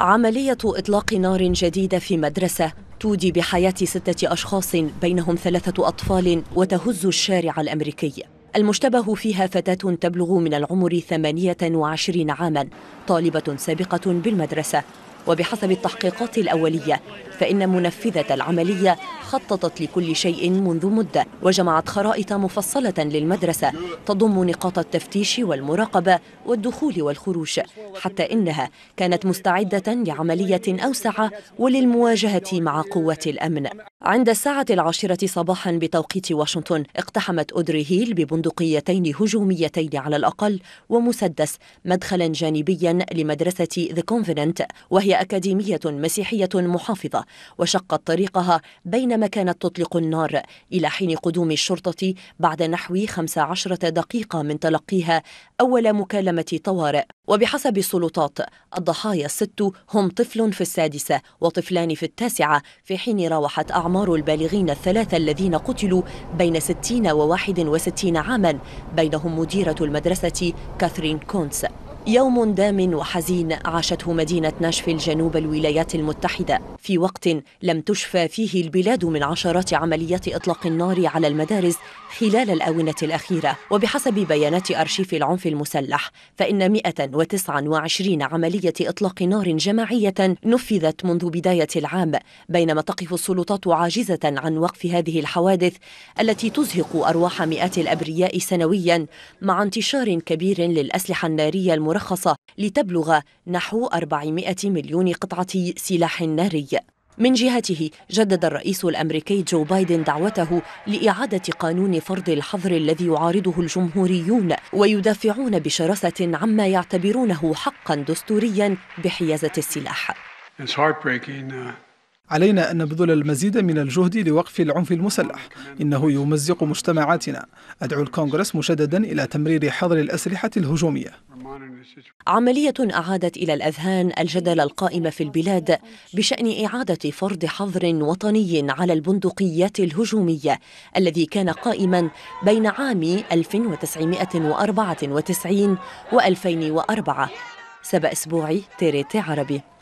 عملية إطلاق نار جديدة في مدرسة تودي بحياة ستة أشخاص بينهم ثلاثة أطفال وتهز الشارع الأمريكي المشتبه فيها فتاة تبلغ من العمر 28 عاما طالبة سابقة بالمدرسة وبحسب التحقيقات الأولية فإن منفذة العملية خططت لكل شيء منذ مدة وجمعت خرائط مفصلة للمدرسة تضم نقاط التفتيش والمراقبة والدخول والخروج حتى إنها كانت مستعدة لعملية أوسع وللمواجهة مع قوة الأمن عند الساعة العاشرة صباحا بتوقيت واشنطن اقتحمت أودري هيل ببندقيتين هجوميتين على الأقل ومسدس مدخلا جانبيا لمدرسة ذا كونفيننت وهي أكاديمية مسيحية محافظة وشقت طريقها بينما كانت تطلق النار إلى حين قدوم الشرطة بعد نحو 15 دقيقة من تلقيها أول مكالمة طوارئ وبحسب السلطات الضحايا الست هم طفل في السادسة وطفلان في التاسعة في حين راوحت أعمار البالغين الثلاثة الذين قتلوا بين 60 و 61 عاما بينهم مديرة المدرسة كاثرين كونس يوم دام وحزين عاشته مدينة ناشفيل جنوب الولايات المتحدة في وقت لم تشفى فيه البلاد من عشرات عمليات إطلاق النار على المدارس خلال الآونة الأخيرة وبحسب بيانات أرشيف العنف المسلح فإن 129 عملية إطلاق نار جماعية نفذت منذ بداية العام بينما تقف السلطات عاجزة عن وقف هذه الحوادث التي تزهق أرواح مئات الأبرياء سنويا مع انتشار كبير للأسلحة النارية المركبة المرخصة لتبلغ نحو 400 مليون قطعة سلاح ناري من جهته جدد الرئيس الامريكي جو بايدن دعوته لاعاده قانون فرض الحظر الذي يعارضه الجمهوريون ويدافعون بشراسه عما يعتبرونه حقا دستوريا بحيازه السلاح. It's heartbreaking. Uh... علينا أن نبذل المزيد من الجهد لوقف العنف المسلح إنه يمزق مجتمعاتنا أدعو الكونغرس مجددا إلى تمرير حظر الأسلحة الهجومية عملية أعادت إلى الأذهان الجدل القائم في البلاد بشأن إعادة فرض حظر وطني على البندقيات الهجومية الذي كان قائما بين عام 1994 و 2004 سبأ أسبوعي تيريتي عربي